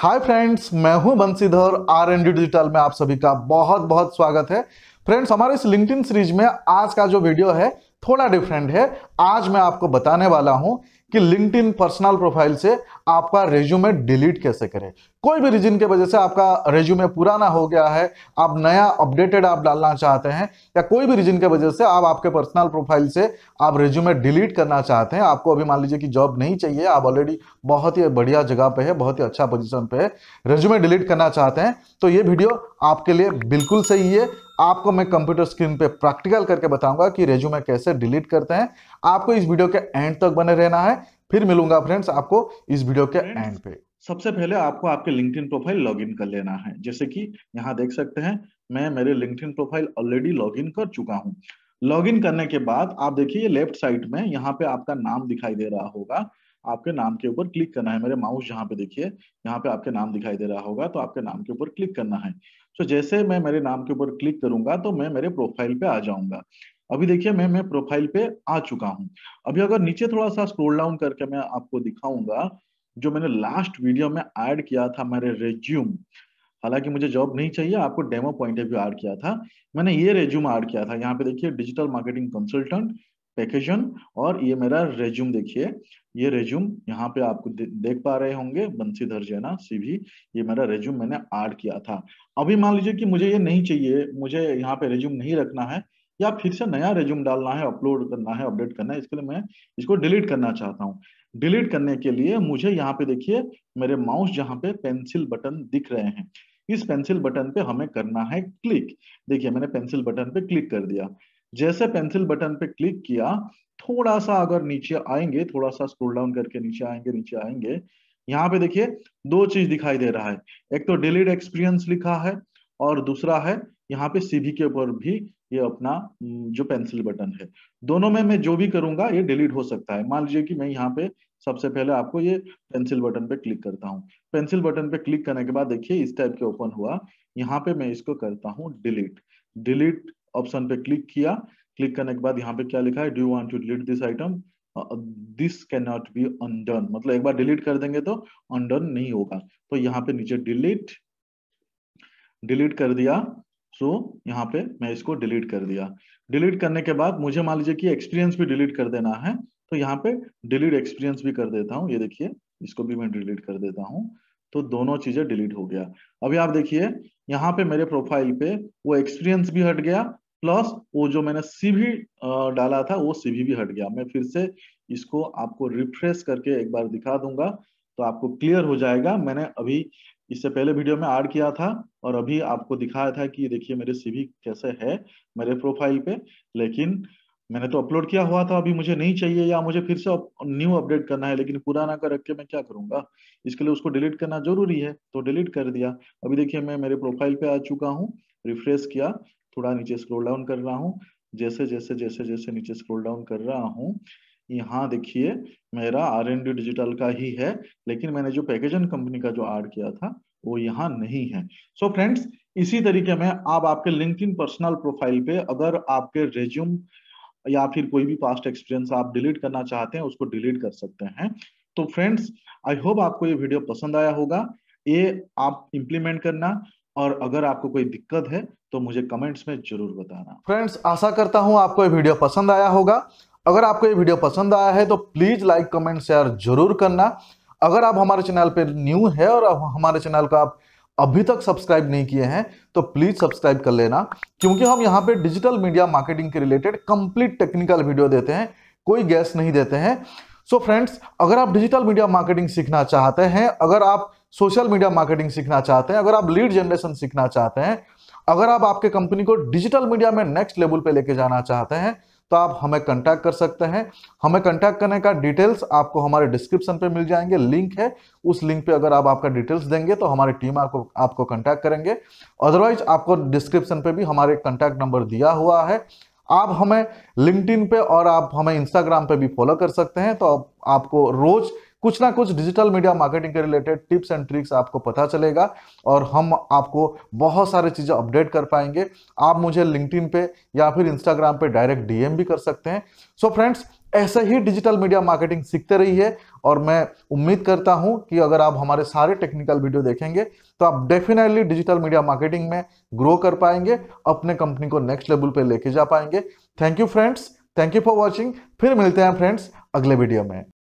hi friends मैं हूं Bansidhar are N digital में आप सभी का बहुत बहुत स्वागत है फ्रेंड्स हमारे इस लिंक्डइन सीरीज में आज का जो वीडियो है थोड़ा डिफरेंट है आज मैं आपको बताने वाला हूं कि इन पर्सनल प्रोफाइल से आपका रेज्यूमे डिलीट कैसे करें कोई भी रीजन के वजह से आपका रेज्यूमे पुराना हो गया है आप नया अपडेटेड आप डालना चाहते हैं या कोई भी रीजन के वजह से आप आपके पर्सनल प्रोफाइल से आप रेज्यूमे डिलीट करना चाहते हैं आपको अभी मान लीजिए कि जॉब नहीं चाहिए आप ऑलरेडी बहुत ही बढ़िया जगह पे है बहुत ही अच्छा पोजिशन पे है रेज्यूमे डिलीट करना चाहते हैं तो ये वीडियो आपके लिए बिल्कुल सही है आपको मैं कंप्यूटर स्क्रीन पे प्रैक्टिकल करके बताऊंगा कि रेज्यूमे कैसे डिलीट करते हैं आपको इस वीडियो के एंड तक बने रहना है फिर मिलूंगा फ्रेंड्स आपको इस वीडियो के एंड पे सबसे पहले आपको आपके लिंक्डइन प्रोफाइल लॉगिन कर लेना है जैसे कि यहाँ देख सकते हैं मैं मेरे लिंक्डइन प्रोफाइल ऑलरेडी लॉगिन कर चुका हूँ लॉगिन करने के बाद आप देखिए लेफ्ट साइड में यहाँ पे आपका नाम दिखाई दे रहा होगा आपके नाम के ऊपर क्लिक करना है मेरे माउस जहाँ पे देखिए यहाँ पे आपके नाम दिखाई दे रहा होगा तो आपके नाम के ऊपर क्लिक करना है तो जैसे मैं मेरे नाम के ऊपर क्लिक करूंगा तो मैं मेरे प्रोफाइल पे आ जाऊंगा अभी देखिए मैं मैं प्रोफाइल पे आ चुका हूँ अभी अगर नीचे थोड़ा सा स्क्रोल डाउन करके मैं आपको दिखाऊंगा जो मैंने लास्ट वीडियो में ऐड किया था मेरे रेज्यूम हालांकि मुझे जॉब नहीं चाहिए आपको demo point of view add किया था मैंने ये रेज्यूम ऐड किया था यहाँ पे देखिए डिजिटल मार्केटिंग कंसल्टेंट वैकेशन और ये मेरा रेज्यूम देखिए ये रेज्यूम यहाँ पे आपको दे, देख पा रहे होंगे बंसीधर जैना सीवी ये मेरा रेज्यूम मैंने ऐड किया था अभी मान लीजिए कि मुझे ये नहीं चाहिए मुझे यहाँ पे रेज्यूम नहीं रखना है या फिर से नया रेज्यूम डालना है अपलोड करना है अपडेट करना है इसके लिए मैं इसको डिलीट करना चाहता हूँ डिलीट करने के लिए मुझे यहाँ पे देखिए मेरे माउस जहाँ पे पेंसिल बटन दिख रहे हैं इस पेंसिल बटन पे हमें करना है क्लिक देखिए मैंने पेंसिल बटन पे क्लिक कर दिया जैसे पेंसिल बटन पे क्लिक किया थोड़ा सा अगर नीचे आएंगे थोड़ा सा स्क्रोल डाउन करके नीचे आएंगे नीचे आएंगे यहाँ पे देखिए दो चीज दिखाई दे रहा है एक तो डिलीट एक्सपीरियंस लिखा है और दूसरा है यहाँ पे सीबी के ऊपर भी ये अपना जो पेंसिल बटन है दोनों में मैं जो भी करूंगा ये डिलीट हो सकता है मान लीजिए कि मैं यहाँ पे सबसे पहले आपको ये पेंसिल बटन पे क्लिक करता हूँ पेंसिल बटन पे क्लिक करने के बाद देखिए इस टाइप के ओपन हुआ यहाँ पे मैं इसको करता हूँ डिलीट डिलीट ऑप्शन पे क्लिक किया क्लिक करने के बाद यहाँ पे क्या लिखा है do want to delete this item this can not be undone मतलब एक बार डिलीट कर देंगे तो अनडन नहीं होगा तो यहाँ पे नीचे डिलीट डिलीट कर दिया सो so, यहाँ पे मैं इसको डिलीट कर दिया डिलीट करने के बाद मुझे मान लीजिए कि एक्सपीरियंस भी डिलीट कर देना है तो यहाँ पे डिलीट एक्सपीरियंस भी कर देता हूँ ये देखिए इसको भी मैं डिलीट कर देता हूँ तो दोनों चीजें डिलीट हो गया अभी आप देखिए यहाँ पे मेरे प्रोफाइल पे वो एक्सपीरियंस भी हट गया प्लस वो जो मैंने सीवी डाला था वो सीवी भी हट गया मैं फिर से इसको आपको रिफ्रेश करके एक बार दिखा दूंगा तो आपको क्लियर हो जाएगा मैंने अभी इससे पहले वीडियो में ऐड किया था और अभी आपको दिखाया था कि देखिए मेरे सीवी कैसे है मेरे प्रोफाइल पे लेकिन मैंने तो अपलोड किया हुआ था अभी मुझे नहीं चाहिए या मुझे फिर से न्यू अपडेट करना है लेकिन पुराना का रख के मैं क्या करूंगा इसके लिए उसको डिलीट करना जरूरी है तो डिलीट कर दिया अभी देखिए मैं मेरे प्रोफाइल पे आ चुका हूँ रिफ्रेश किया थोड़ा नीचे स्क्रोल डाउन कर रहा हूँ जैसे जैसे जैसे जैसे नीचे स्क्रोल डाउन कर रहा हूँ यहाँ देखिए मेरा आर डिजिटल का ही है लेकिन मैंने जो पैकेजन कंपनी का जो आर्ड किया था वो यहाँ नहीं है सो so फ्रेंड्स इसी तरीके में आप आपके लिंक पर्सनल प्रोफाइल पे अगर आपके रेज्यूम या फिर कोई भी पास्ट एक्सपीरियंस आप डिलीट करना चाहते हैं उसको डिलीट कर सकते हैं तो फ्रेंड्स आई होप आपको ये वीडियो पसंद आया होगा ये आप इम्प्लीमेंट करना और अगर आपको कोई दिक्कत है तो मुझे कमेंट्स में जरूर बताना फ्रेंड्स आशा करता हूं आपको ये वीडियो पसंद आया होगा अगर आपको ये वीडियो पसंद आया है तो प्लीज लाइक कमेंट शेयर जरूर करना अगर आप हमारे चैनल पर न्यू है और हमारे चैनल को आप अभी तक सब्सक्राइब नहीं किए हैं तो प्लीज सब्सक्राइब कर लेना क्योंकि हम यहाँ पे डिजिटल मीडिया मार्केटिंग के रिलेटेड कंप्लीट टेक्निकल वीडियो देते हैं कोई गैस नहीं देते हैं सो so फ्रेंड्स अगर आप डिजिटल मीडिया मार्केटिंग सीखना चाहते हैं अगर आप सोशल मीडिया मार्केटिंग सीखना चाहते हैं अगर आप लीड जनरेशन सीखना चाहते हैं अगर आप आपके कंपनी को डिजिटल मीडिया में नेक्स्ट लेवल पे लेके जाना चाहते हैं तो आप हमें कंटैक्ट कर सकते हैं हमें कंटैक्ट करने का डिटेल्स आपको हमारे डिस्क्रिप्शन पे मिल जाएंगे लिंक है उस लिंक पे अगर आप आपका डिटेल्स देंगे तो हमारी टीम आपको आपको कंटैक्ट करेंगे अदरवाइज आपको डिस्क्रिप्शन पे भी हमारे कंटैक्ट नंबर दिया हुआ है आप हमें लिंकड पे और आप हमें इंस्टाग्राम पे भी फॉलो कर सकते हैं तो आप, आपको रोज़ कुछ ना कुछ डिजिटल मीडिया मार्केटिंग के रिलेटेड टिप्स एंड ट्रिक्स आपको पता चलेगा और हम आपको बहुत सारे चीज़ें अपडेट कर पाएंगे आप मुझे लिंकड पे या फिर इंस्टाग्राम पे डायरेक्ट डीएम भी कर सकते हैं सो so फ्रेंड्स ऐसे ही डिजिटल मीडिया मार्केटिंग सीखते रहिए और मैं उम्मीद करता हूं कि अगर आप हमारे सारे टेक्निकल वीडियो देखेंगे तो आप डेफिनेटली डिजिटल मीडिया मार्केटिंग में ग्रो कर पाएंगे अपने कंपनी को नेक्स्ट लेवल पर लेके जा पाएंगे thank you friends thank you for watching फिर मिलते हैं फ्रेंड्स अगले वीडियो में